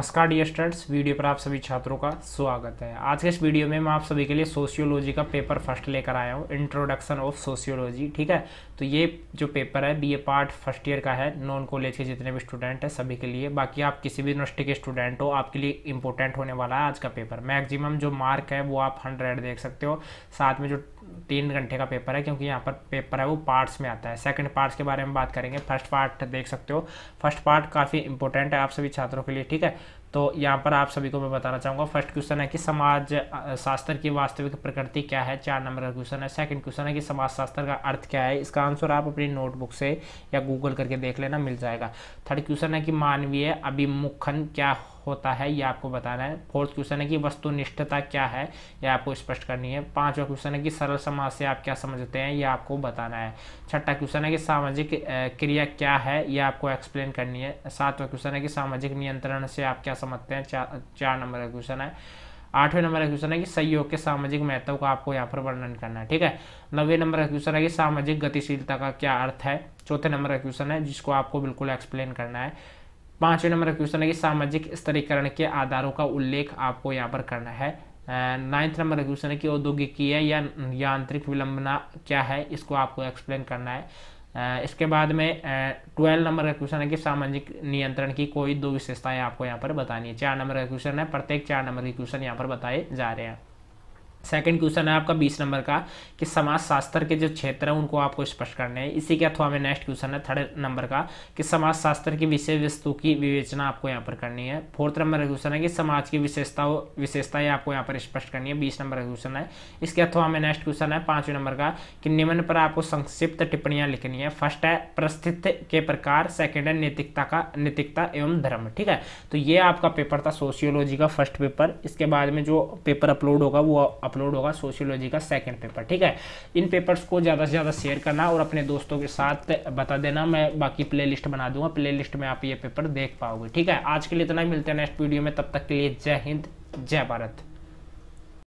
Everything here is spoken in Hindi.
नमस्कार डियर स्टूडेंट्स वीडियो पर आप सभी छात्रों का स्वागत है आज के इस वीडियो में मैं आप सभी के लिए सोशियोलॉजी का पेपर फर्स्ट लेकर आया हूँ इंट्रोडक्शन ऑफ सोशियोलॉजी ठीक है तो ये जो पेपर है बीए पार्ट फर्स्ट ईयर का है नॉन कॉलेज के जितने भी स्टूडेंट हैं सभी के लिए बाकी आप किसी भी यूनिवर्सिटी के स्टूडेंट हो आपके लिए इंपॉर्टेंट होने वाला है आज का पेपर मैक्सिमम जो मार्क है वो आप हंड्रेड देख सकते हो साथ में जो तीन घंटे का पेपर है क्योंकि यहाँ पर पेपर है वो पार्ट्स में आता है सेकंड पार्ट्स के बारे में बात करेंगे फर्स्ट पार्ट देख सकते हो फर्स्ट पार्ट काफ़ी इंपॉर्टेंट है आप सभी छात्रों के लिए ठीक है तो यहाँ पर आप सभी को मैं बताना चाहूँगा फर्स्ट क्वेश्चन है कि समाज शास्त्र की वास्तविक प्रकृति क्या है चार नंबर का क्वेश्चन है सेकंड क्वेश्चन है कि समाज शास्त्र का अर्थ क्या है इसका आंसर आप अपनी नोटबुक से या गूगल करके देख लेना मिल जाएगा थर्ड क्वेश्चन है कि मानवीय अभिमुखन क्या होता है ये आपको बताना है फोर्थ क्वेश्चन है कि वस्तुनिष्ठता क्या है ये आपको स्पष्ट करनी है पांचवा क्वेश्चन है कि सरल समाज से आप क्या समझते हैं ये आपको बताना है छठा क्वेश्चन है कि सामाजिक क्रिया क्या है ये आपको एक्सप्लेन करनी है सातवा क्वेश्चन है कि सामाजिक नियंत्रण से आप क्या समझते हैं चार चार नंबर का क्वेश्चन है आठवें नंबर का क्वेश्चन है कि सहयोग के सामाजिक महत्व का आपको यहाँ पर वर्णन करना है ठीक है नवे नंबर का क्वेश्चन है कि सामाजिक गतिशीलता का क्या अर्थ है चौथे नंबर का क्वेश्चन है जिसको आपको बिल्कुल एक्सप्लेन करना है पांचवें नंबर का क्वेश्चन है कि सामाजिक स्तरीकरण के आधारों का उल्लेख आपको यहाँ पर करना है नाइन्थ नंबर का क्वेश्चन है कि औद्योगिकीय या यांत्रिक विलंबना क्या है इसको आपको एक्सप्लेन करना है इसके बाद में ट्वेल्व नंबर का क्वेश्चन है कि सामाजिक नियंत्रण की कोई दो विशेषताएं आपको यहाँ पर बतानी है चार नंबर का क्वेश्चन है प्रत्येक चार नंबर के क्वेश्चन यहाँ पर बताए जा रहे हैं सेकंड क्वेश्चन है आपका बीस नंबर का कि समाज शास्त्र के जो क्षेत्र हैं उनको आपको स्पष्ट करने हैं इसी के अथवा में नेक्स्ट क्वेश्चन है थर्ड नंबर का कि समाज शास्त्र की विषय वस्तु की विवेचना आपको यहाँ पर करनी है फोर्थ नंबर का क्वेश्चन है कि समाज की विशेषता विशेषताएं आपको यहाँ पर स्पष्ट करनी है बीस नंबर का क्वेश्चन है इसके अथवा में नेक्स्ट क्वेश्चन है पाँचवें नंबर का कि निम्न पर आपको संक्षिप्त टिप्पणियाँ लिखनी है फर्स्ट है परिस्थिति के प्रकार सेकेंड है नैतिकता का नैतिकता एवं धर्म ठीक है तो ये आपका पेपर था सोशियोलॉजी का फर्स्ट पेपर इसके बाद में जो पेपर अपलोड होगा वो अपलोड होगा सोशियोलॉजी का सेकेंड पेपर ठीक है इन पेपर्स को ज़्यादा से ज़्यादा शेयर करना और अपने दोस्तों के साथ बता देना मैं बाकी प्ले लिस्ट बना दूंगा प्ले लिस्ट में आप ये पेपर देख पाओगे ठीक है आज के लिए इतना ही मिलते हैं नेक्स्ट वीडियो में तब तक के लिए जय हिंद जय भारत